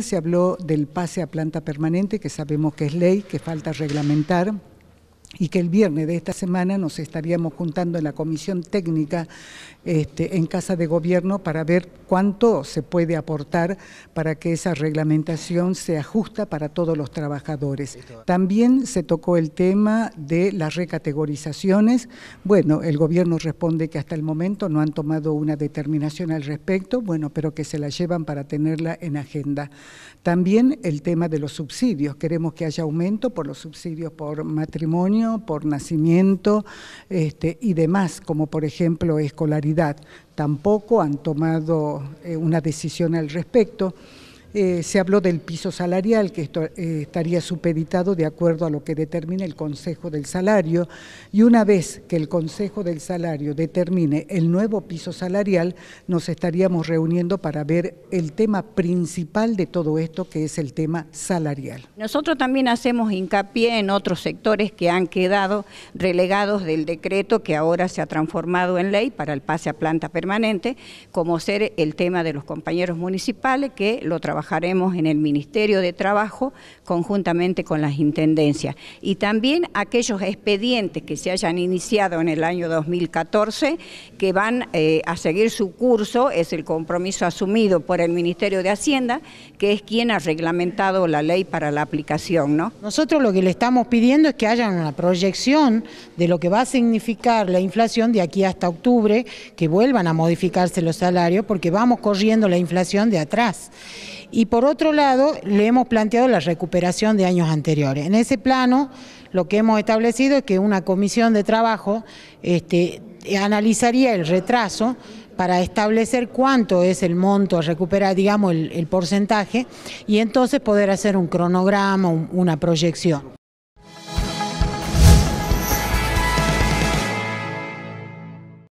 Se habló del pase a planta permanente, que sabemos que es ley, que falta reglamentar y que el viernes de esta semana nos estaríamos juntando en la comisión técnica este, en Casa de Gobierno para ver cuánto se puede aportar para que esa reglamentación sea justa para todos los trabajadores. También se tocó el tema de las recategorizaciones. Bueno, el gobierno responde que hasta el momento no han tomado una determinación al respecto, bueno, pero que se la llevan para tenerla en agenda. También el tema de los subsidios. Queremos que haya aumento por los subsidios por matrimonio por nacimiento este, y demás, como por ejemplo escolaridad. Tampoco han tomado eh, una decisión al respecto. Eh, se habló del piso salarial, que esto, eh, estaría supeditado de acuerdo a lo que determine el Consejo del Salario, y una vez que el Consejo del Salario determine el nuevo piso salarial, nos estaríamos reuniendo para ver el tema principal de todo esto, que es el tema salarial. Nosotros también hacemos hincapié en otros sectores que han quedado relegados del decreto que ahora se ha transformado en ley para el pase a planta permanente, como ser el tema de los compañeros municipales que lo trabajan trabajaremos en el Ministerio de Trabajo conjuntamente con las intendencias. Y también aquellos expedientes que se hayan iniciado en el año 2014, que van eh, a seguir su curso, es el compromiso asumido por el Ministerio de Hacienda, que es quien ha reglamentado la ley para la aplicación. ¿no? Nosotros lo que le estamos pidiendo es que haya una proyección de lo que va a significar la inflación de aquí hasta octubre, que vuelvan a modificarse los salarios, porque vamos corriendo la inflación de atrás. Y por otro lado, le hemos planteado la recuperación de años anteriores. En ese plano, lo que hemos establecido es que una comisión de trabajo este, analizaría el retraso para establecer cuánto es el monto a recuperar, digamos, el, porcentaje, y entonces poder hacer un cronograma, una proyección.